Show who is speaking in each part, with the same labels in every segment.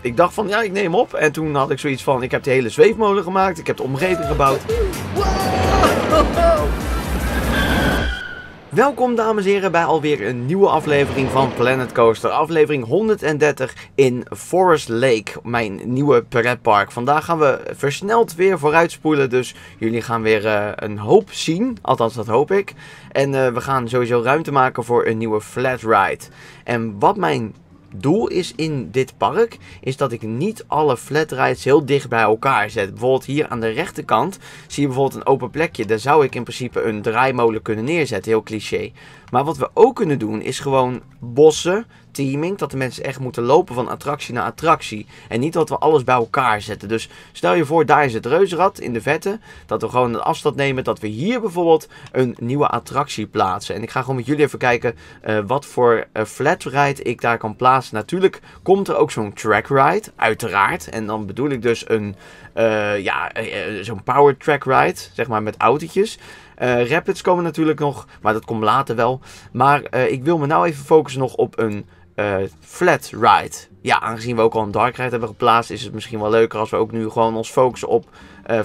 Speaker 1: Ik dacht van, ja, ik neem op. En toen had ik zoiets van, ik heb die hele zweefmolen gemaakt. Ik heb de omgeving gebouwd. Welkom dames en heren bij alweer een nieuwe aflevering van Planet Coaster. Aflevering 130 in Forest Lake, mijn nieuwe pretpark. Vandaag gaan we versneld weer vooruitspoelen, dus jullie gaan weer eh, een hoop zien. Althans, dat hoop ik. En eh, we gaan sowieso ruimte maken voor een nieuwe flat ride. En wat mijn doel is in dit park, is dat ik niet alle flat rides heel dicht bij elkaar zet. Bijvoorbeeld hier aan de rechterkant zie je bijvoorbeeld een open plekje. Daar zou ik in principe een draaimolen kunnen neerzetten, heel cliché. Maar wat we ook kunnen doen is gewoon bossen, teaming. Dat de mensen echt moeten lopen van attractie naar attractie. En niet dat we alles bij elkaar zetten. Dus stel je voor, daar is het reuzenrad in de vette. Dat we gewoon een afstand nemen. Dat we hier bijvoorbeeld een nieuwe attractie plaatsen. En ik ga gewoon met jullie even kijken eh, wat voor uh, flat ride ik daar kan plaatsen. Natuurlijk komt er ook zo'n track ride, uiteraard. En dan bedoel ik dus een, eh, ja, zo'n power track ride, zeg maar met autootjes. Eh, rapids komen natuurlijk nog, maar dat komt later wel. Maar eh, ik wil me nou even focussen nog op een uh, flat ride. Ja, aangezien we ook al een dark ride hebben geplaatst, is het misschien wel leuker als we ook nu gewoon ons focussen op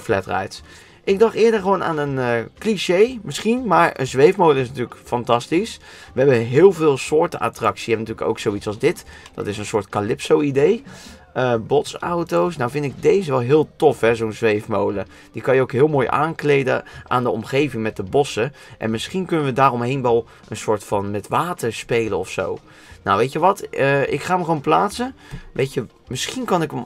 Speaker 1: flat rides. Ik dacht eerder gewoon aan een cliché misschien, maar een zweefmolen is natuurlijk fantastisch. We hebben heel veel soorten attractie. Je hebt natuurlijk ook zoiets als dit. Dat is een soort calypso idee. Eh, botsauto's. Nou vind ik deze wel heel tof, hè, zo'n zweefmolen. Die kan je ook heel mooi aankleden aan de omgeving met de bossen. En misschien kunnen we daaromheen wel een soort van met water spelen of zo. Nou, weet je wat? Eh, ik ga hem gewoon plaatsen. Weet je, misschien kan ik hem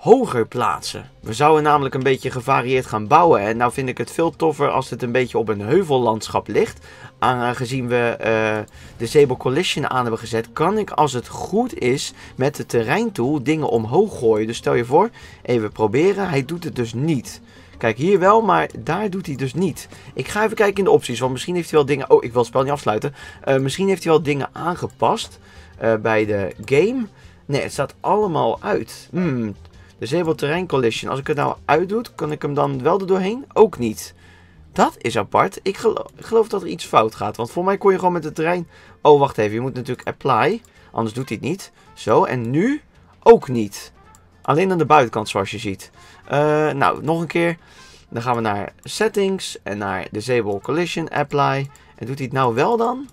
Speaker 1: hoger plaatsen. We zouden namelijk een beetje gevarieerd gaan bouwen. En nou vind ik het veel toffer als het een beetje op een heuvellandschap ligt. Aangezien we eh, de Sable Collision aan hebben gezet, kan ik als het goed is met de terreintool dingen omhoog gooien. Dus stel je voor, even proberen. Hij doet het dus niet. Kijk, hier wel, maar daar doet hij dus niet. Ik ga even kijken in de opties, want misschien heeft hij wel dingen... Oh, ik wil het spel niet afsluiten. Eh, misschien heeft hij wel dingen aangepast eh, bij de game. Nee, het staat allemaal uit. Hmm, deze heel terrein collision. Als ik het nou uitdoe, kan ik hem dan wel erdoorheen? doorheen? Ook niet. Dat is apart. Ik geloof, dat er iets fout gaat. Want voor mij kon je gewoon met het terrein... Oh, wacht even. Je moet natuurlijk apply. Anders doet hij het niet. Zo, en nu ook niet. Alleen aan de buitenkant, zoals je ziet. Eh, nou, nog een keer. Dan gaan we naar settings en naar disable collision, apply. En doet hij het nou wel dan?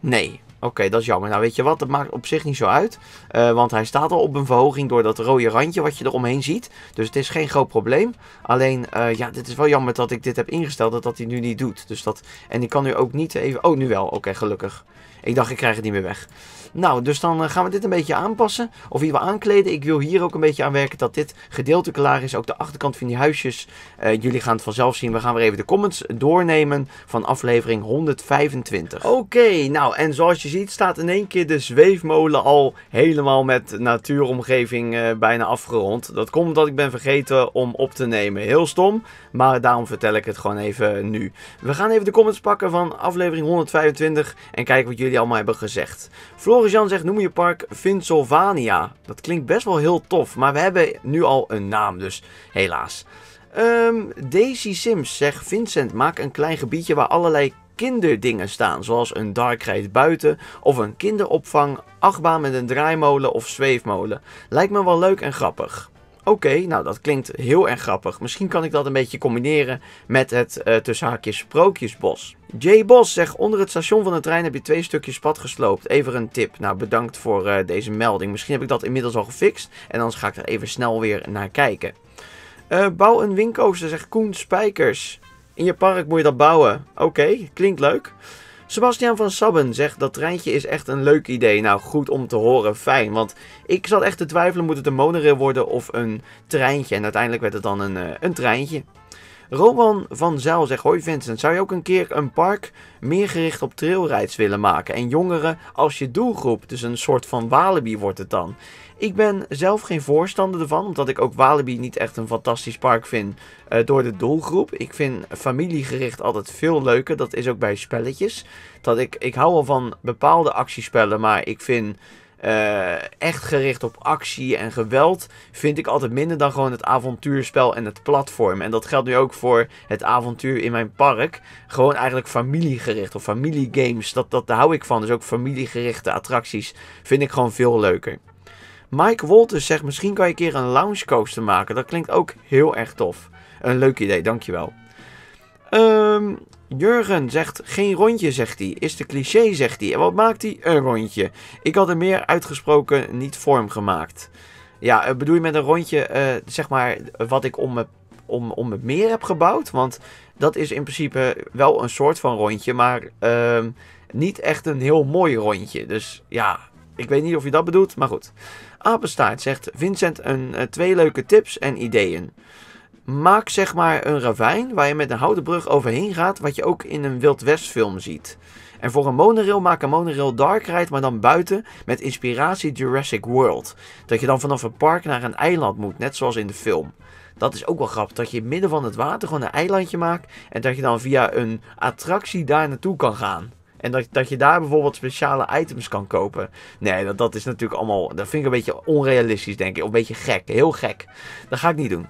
Speaker 1: Nee. Oké, dat is jammer. Nou, weet je wat, dat maakt op zich niet zo uit. Eh, want hij staat al op een verhoging door dat rode randje wat je eromheen ziet. Dus het is geen groot probleem. Alleen, eh, ja, dit is wel jammer dat ik dit heb ingesteld, dat dat hij nu niet doet. Dus dat... En ik kan nu ook niet even... Oh, nu wel. Oké, gelukkig. Ik dacht, ik krijg het niet meer weg. Nou, dus dan eh, gaan we dit een beetje aanpassen. Of hier wel aankleden. Ik wil hier ook een beetje aan werken dat dit gedeeltelijk klaar is. Ook de achterkant van die huisjes. Eh, jullie gaan het vanzelf zien. We gaan weer even de comments doornemen van aflevering 125. Oké, nou en zoals je ziet staat in één keer de zweefmolen al helemaal met natuuromgeving eh, bijna afgerond. Dat komt omdat ik ben vergeten om op te nemen. Heel stom, maar daarom vertel ik het gewoon even nu. We gaan even de comments pakken van aflevering 125 en kijken wat jullie allemaal hebben gezegd boris zegt, noem je park Vinsolvania. Dat klinkt best wel heel tof, maar we hebben nu al een naam, dus helaas. Um, Daisy Sims zegt, Vincent, maak een klein gebiedje waar allerlei kinderdingen staan. Zoals een ride buiten of een kinderopvang, achtbaan met een draaimolen of zweefmolen. Lijkt me wel leuk en grappig. Oké, nou dat klinkt heel erg grappig. Misschien kan ik dat een beetje combineren met het uh, tussen haakjes sprookjesbos. J. Bos zegt, onder het station van de trein heb je twee stukjes pad gesloopt. Even een tip. Nou, bedankt voor eh, deze melding. Misschien heb ik dat inmiddels al gefixt. En anders ga ik er even snel weer naar kijken. Eh, bouw een windcoaster, zegt Koen Spijkers. In je park moet je dat bouwen. Oké, klinkt leuk. Sebastian van Sabben zegt dat treintje is echt een leuk idee. Nou, goed om te horen, fijn. Want ik zat echt te twijfelen, moet het een monorail worden of een treintje? En uiteindelijk werd het dan een, eh, een treintje. Roman van Zijl zegt, hoi Vincent, zou je ook een keer een park meer gericht op trailrides willen maken? En jongeren als je doelgroep, dus een soort van Walibi wordt het dan. Ik ben zelf geen voorstander ervan, omdat ik ook Walibi niet echt een fantastisch park vind eh, door de doelgroep. Ik vind familiegericht altijd veel leuker. Dat is ook bij spelletjes. Dat ik, ik hou al van bepaalde actiespellen, maar ik vind eh, echt gericht op actie en geweld vind ik altijd minder dan gewoon het avontuurspel en het platform. En dat geldt nu ook voor het avontuur in mijn park. Gewoon eigenlijk familiegericht of familiegames. Dat, dat, daar hou ik van. Dus ook familiegerichte attracties vind ik gewoon veel leuker. Mike Wolters zegt, misschien kan je een keer een lounge coaster maken. Dat klinkt ook heel erg tof. Een leuk idee, dankjewel. Um, Jurgen zegt, geen rondje, zegt hij. Is de cliché, zegt hij. En wat maakt hij? Een rondje. Ik had er meer uitgesproken niet vorm gemaakt. Ja, eh, bedoel je met een rondje, eh, zeg maar, wat ik om, me, om, om het meer heb gebouwd? Want dat is in principe wel een soort van rondje, maar ehm, niet echt een heel mooi rondje. Dus ja, ik weet niet of je dat bedoelt, maar goed. Apenstaart zegt Vincent een, eh, twee leuke tips en ideeën. Maak zeg maar een ravijn waar je met een houten brug overheen gaat, wat je ook in een Wild West film ziet. En voor een monorail maak een monorail dark ride, maar dan buiten met inspiratie Jurassic World. Dat je dan vanaf een park naar een eiland moet, net zoals in de film. Dat is ook wel grappig, dat je in midden van het water gewoon een eilandje maakt en dat je dan via een attractie daar naartoe kan gaan. En dat, dat je daar bijvoorbeeld speciale items kan kopen. Nee, dat, dat is natuurlijk allemaal. Dat vind ik een beetje onrealistisch, denk ik. Of een beetje gek. Heel gek. Dat ga ik niet doen.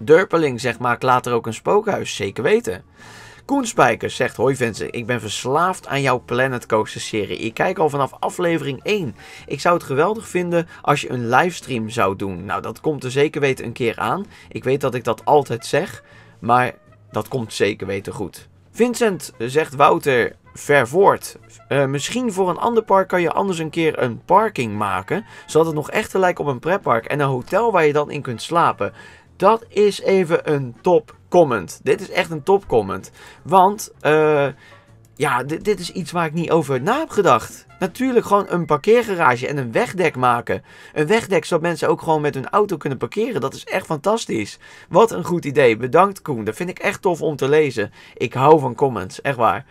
Speaker 1: Durpeling zegt: maak later ook een spookhuis. Zeker weten. Koenspijker zegt: Hoi Vincent, ik ben verslaafd aan jouw Planet Coaster serie. Ik kijk al vanaf aflevering 1. Ik zou het geweldig vinden als je een livestream zou doen. Nou, dat komt er zeker weten een keer aan. Ik weet dat ik dat altijd zeg, maar dat komt zeker weten goed. Vincent zegt Wouter, ver voort. Eh, misschien voor een ander park kan je anders een keer een parking maken. Zodat het nog echt lijkt op een pretpark. En een hotel waar je dan in kunt slapen. Dat is even een top comment. Dit is echt een top comment. Want eh, ja, dit, dit is iets waar ik niet over na heb gedacht. Natuurlijk gewoon een parkeergarage en een wegdek maken. Een wegdek zodat mensen ook gewoon met hun auto kunnen parkeren. Dat is echt fantastisch. Wat een goed idee. Bedankt Koen. Dat vind ik echt tof om te lezen. Ik hou van comments. Echt waar.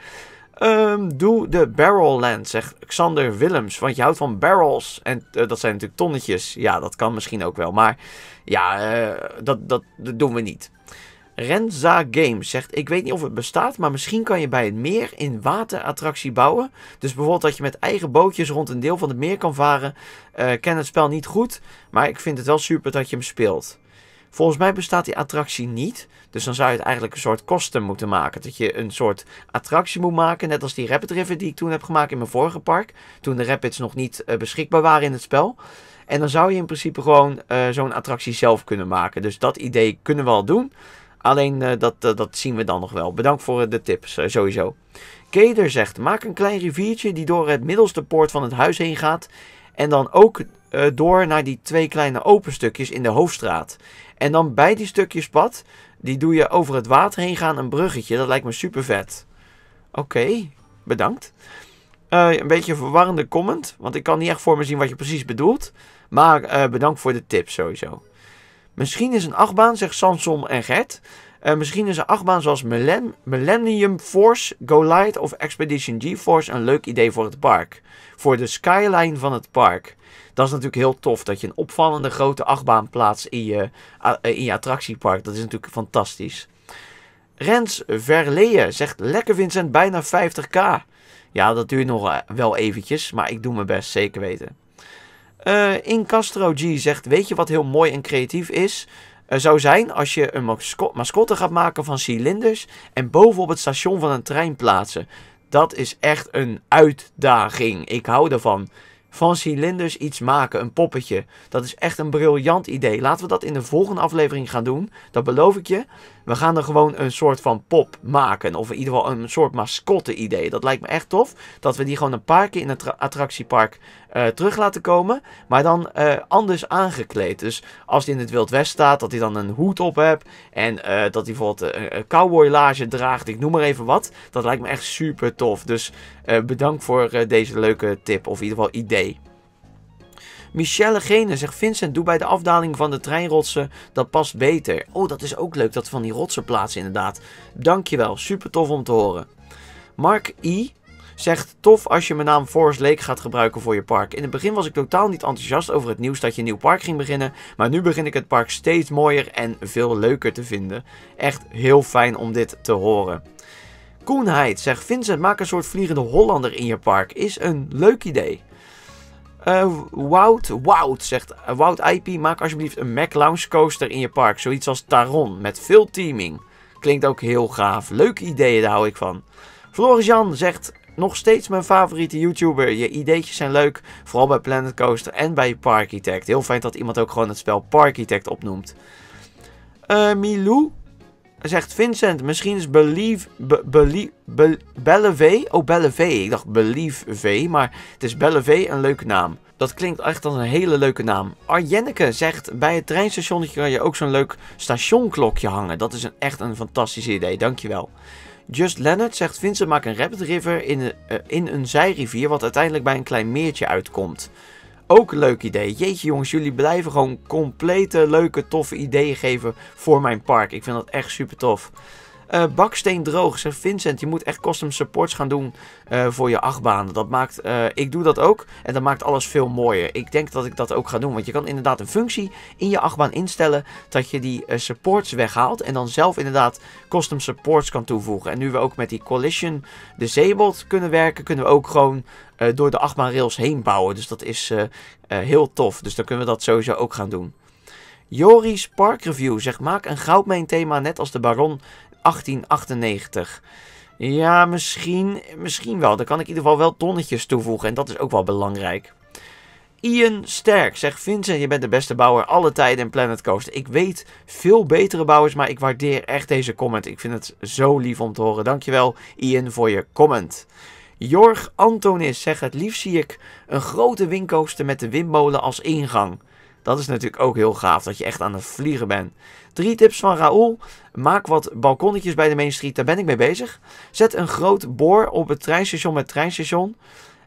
Speaker 1: Ehm, doe de barrel land zegt Xander Willems. Want je houdt van barrels. En eh, dat zijn natuurlijk tonnetjes. Ja, dat kan misschien ook wel. Maar ja, eh, dat, dat, dat doen we niet. Renza Games zegt: Ik weet niet of het bestaat, maar misschien kan je bij het meer in waterattractie bouwen. Dus bijvoorbeeld dat je met eigen bootjes rond een deel van het meer kan varen. Uh, ken het spel niet goed, maar ik vind het wel super dat je hem speelt. Volgens mij bestaat die attractie niet. Dus dan zou je het eigenlijk een soort kosten moeten maken. Dat je een soort attractie moet maken. Net als die Rapid River die ik toen heb gemaakt in mijn vorige park. Toen de Rapids nog niet eh, beschikbaar waren in het spel. En dan zou je in principe gewoon eh, zo'n attractie zelf kunnen maken. Dus dat idee kunnen we al doen. Alleen eh, dat, dat zien we dan nog wel. Bedankt voor de tips, sowieso. Keder zegt: maak een klein riviertje die door het middelste poort van het huis heen gaat. En dan ook door naar die twee kleine open stukjes in de hoofdstraat. En dan bij die stukjes pad, die doe je over het water heen gaan een bruggetje. Dat lijkt me super vet. Oké, bedankt. Eh, een beetje een verwarrende comment, want ik kan niet echt voor me zien wat je precies bedoelt. Maar eh, bedankt voor de tip sowieso. Misschien is een achtbaan, zegt Samson en Gert. Eh, misschien is een achtbaan zoals Millennium Force, Go Light of Expedition G-Force een leuk idee voor het park. Voor de skyline van het park. Dat is natuurlijk heel tof. Dat je een opvallende grote achtbaan plaatst in je, eh, in je attractiepark. Dat is natuurlijk fantastisch. Rens Verleeën zegt: Lekker Vincent, bijna 50k. Ja, dat duurt nog eh, wel eventjes, maar ik doe mijn best, zeker weten. Uh, in Castro G zegt: Weet je wat heel mooi en creatief is? zou zijn als je een mascotte gaat maken van cilinders en boven op het station van een trein plaatsen. Dat is echt een uitdaging. Ik hou ervan van cilinders iets maken, een poppetje. Dat is echt een briljant idee. Laten we dat in de volgende aflevering gaan doen. Dat beloof ik je. We gaan er gewoon een soort van pop maken. Of in ieder geval een soort mascotte idee. Dat lijkt me echt tof. Dat we die gewoon een paar keer in het attractiepark eh, terug laten komen. Maar dan eh, anders aangekleed. Dus als hij in het Wild West staat, dat hij dan een hoed op hebt. En eh, dat hij bijvoorbeeld een cowboylage draagt. Ik noem maar even wat. Dat lijkt me echt super tof. Dus bedankt voor deze leuke tip. Of in ieder geval idee. Michelle Gene zegt Vincent, doe bij de afdaling van de treinrotsen, dat past beter. Oh, dat is ook leuk, dat van die rotsen plaatsen inderdaad. Dankjewel, super tof om te horen. Mark I zegt tof als je mijn naam Forest Lake gaat gebruiken voor je park. In het begin was ik totaal niet enthousiast over het nieuws dat je een nieuw park ging beginnen, maar nu begin ik het park steeds mooier en veel leuker te vinden. Echt heel fijn om dit te horen. Koenheid zegt Vincent maak een soort vliegende Hollander in je park, is een leuk idee. Eh, Wout, Wout zegt Wout IP, maak alsjeblieft een Mac Lounge coaster in je park, zoiets als Taron met veel teaming. Klinkt ook heel gaaf, leuke ideeën, daar hou ik van. Floris Jan zegt nog steeds mijn favoriete YouTuber. Je ideetjes zijn leuk, vooral bij Planet Coaster en bij Parkitect. Heel fijn dat iemand ook gewoon het spel Parkitect opnoemt. Eh, Milou zegt Vincent, misschien is Believe, be, Belleve, oh V. ik dacht Believe V, maar het is V een leuke naam. Dat klinkt echt als een hele leuke naam. Arjenneke zegt, bij het treinstationnetje kan je ook zo'n leuk stationklokje hangen. Dat is echt een fantastisch idee, dankjewel. Just Leonard zegt Vincent maakt een rapid river in een, eh, in een zijrivier wat uiteindelijk bij een klein meertje uitkomt. Ook een leuk idee. Jeetje jongens, jullie blijven gewoon complete leuke toffe ideeën geven voor mijn park. Ik vind dat echt super tof. Eh, baksteen droog. zeg Vincent, je moet echt custom supports gaan doen eh, voor je achtbaan. Dat maakt, eh, ik doe dat ook. En dat maakt alles veel mooier. Ik denk dat ik dat ook ga doen. Want je kan inderdaad een functie in je achtbaan instellen. Dat je die supports weghaalt. En dan zelf inderdaad custom supports kan toevoegen. En nu we ook met die collision disabled kunnen werken. Kunnen we ook gewoon door de achtbaan rails heen bouwen. Dus dat is heel tof. Dus dan kunnen we dat sowieso ook gaan doen. Joris park review zegt: Maak een goudmijn thema net als de Baron 1898. Ja, misschien, misschien wel. Dan kan ik in ieder geval wel tonnetjes toevoegen. En dat is ook wel belangrijk. Ian Sterk zegt: Vincent, je bent de beste bouwer alle tijden in Planet Coast. Ik weet veel betere bouwers, maar ik waardeer echt deze comment. Ik vind het zo lief om te horen. Dankjewel, Ian, voor je comment. Jorg Antonis zegt: Het liefst zie ik een grote windcoaster met de windmolen als ingang. Dat is natuurlijk ook heel gaaf, dat je echt aan het vliegen bent. Drie tips van Raoul. Maak wat balkonnetjes bij de Main Street, daar ben ik mee bezig. Zet een groot boor op het treinstation met treinstation.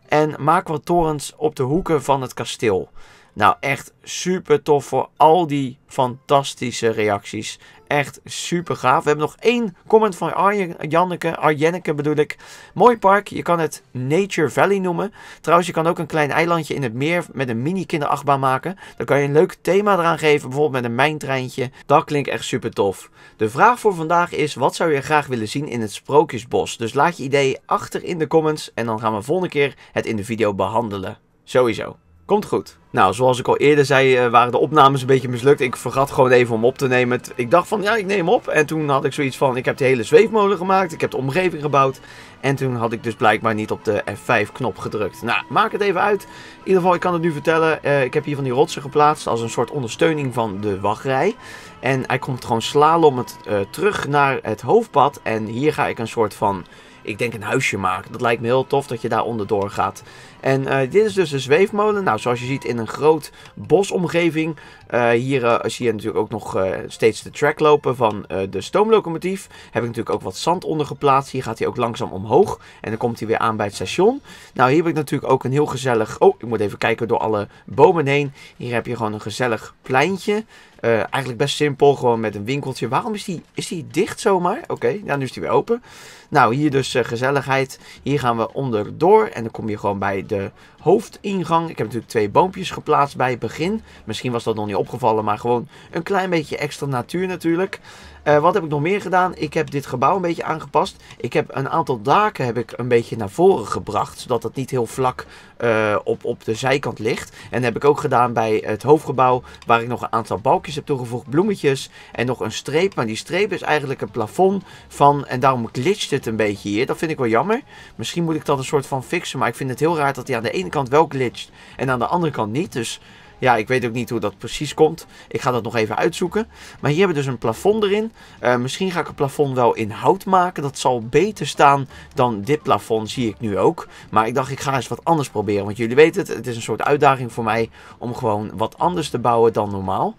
Speaker 1: En maak wat torens op de hoeken van het kasteel. Nou, echt super tof voor al die fantastische reacties. Echt super gaaf. We hebben nog één comment van Arjen, Janneke, Arjenneke bedoel ik. Mooi park, je kan het Nature Valley noemen. Trouwens, je kan ook een klein eilandje in het meer met een mini kinderachtbaan maken. Dan kan je een leuk thema eraan geven, bijvoorbeeld met een mijntreintje. Dat klinkt echt super tof. De vraag voor vandaag is, wat zou je graag willen zien in het Sprookjesbos? Dus laat je idee achter in de comments en dan gaan we volgende keer het in de video behandelen. Sowieso. Komt goed. Nou, zoals ik al eerder zei, eh, waren de opnames een beetje mislukt. Ik vergat gewoon even om op te nemen. Ik dacht van, ja, ik neem op. En toen had ik zoiets van, ik heb de hele zweefmolen gemaakt. Ik heb de omgeving gebouwd. En toen had ik dus blijkbaar niet op de F5-knop gedrukt. Nou, maak het even uit. In ieder geval, ik kan het nu vertellen. Eh, ik heb hier van die rotsen geplaatst als een soort ondersteuning van de wachtrij. En hij komt gewoon slalom uh, terug naar het hoofdpad. En hier ga ik een soort van ik denk een huisje maken. Dat lijkt me heel tof dat je daar onderdoor gaat. En eh, dit is dus de zweefmolen. Nou, zoals je ziet in een groot bosomgeving. Eh, hier uh, zie je natuurlijk ook nog steeds de track lopen van de stoomlocomotief. Heb ik natuurlijk ook wat zand onder geplaatst. Hier gaat hij ook langzaam omhoog. En dan komt hij weer aan bij het station. Nou, hier heb ik natuurlijk ook een heel gezellig... Oh, ik moet even kijken door alle bomen heen. Hier heb je gewoon een gezellig pleintje. eigenlijk best simpel, gewoon met een winkeltje. Waarom is die, is die dicht zomaar? Oké, ja, nou nu is die weer open. Nou, hier dus gezelligheid. Hier gaan we onderdoor en dan kom je gewoon bij de hoofdingang. Ik heb natuurlijk twee boompjes geplaatst bij het begin. Misschien was dat nog niet opgevallen, maar gewoon een klein beetje extra natuur natuurlijk. Eh, wat heb ik nog meer gedaan? Ik heb dit gebouw een beetje aangepast. Ik heb een aantal daken heb ik een beetje naar voren gebracht. Zodat het niet heel vlak eh, op, op de zijkant ligt. En dat heb ik ook gedaan bij het hoofdgebouw. Waar ik nog een aantal balkjes heb toegevoegd. Bloemetjes en nog een streep. Maar die streep is eigenlijk een plafond van... En daarom glitcht het een beetje hier. Dat vind ik wel jammer. Misschien moet ik dat een soort van fixen. Maar ik vind het heel raar dat hij aan de ene kant wel glitcht. En aan de andere kant niet. Dus... Ja, ik weet ook niet hoe dat precies komt. Ik ga dat nog even uitzoeken. Maar hier hebben we dus een plafond erin. Eh, misschien ga ik het plafond wel in hout maken. Dat zal beter staan dan dit plafond, zie ik nu ook. Maar ik dacht, ik ga eens wat anders proberen. Want jullie weten het, het is een soort uitdaging voor mij om gewoon wat anders te bouwen dan normaal.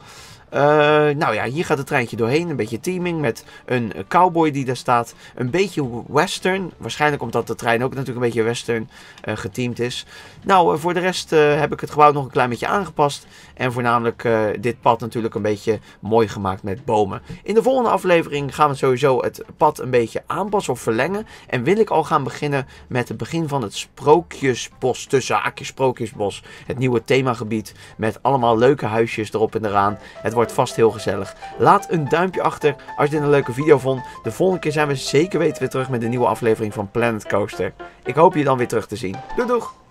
Speaker 1: Eh, nou ja, hier gaat het treintje doorheen. Een beetje teaming met een cowboy die daar staat. Een beetje western. Waarschijnlijk omdat de trein ook natuurlijk een beetje western uh, geteamd is. Nou, eh, voor de rest heb ik het gebouw nog een klein beetje aangepast. En voornamelijk dit pad natuurlijk een beetje mooi gemaakt met bomen. In de volgende aflevering gaan we sowieso het pad een beetje aanpassen of verlengen. En wil ik al gaan beginnen met het begin van het Sprookjesbos. Tussen haakjes Sprookjesbos. Het nieuwe themagebied met allemaal leuke huisjes erop en eraan. Het wordt wordt vast heel gezellig. Laat een duimpje achter als je dit een leuke video vond. De volgende keer zijn we zeker weten weer terug met een nieuwe aflevering van Planet Coaster. Ik hoop je dan weer terug te zien. Doei doeg!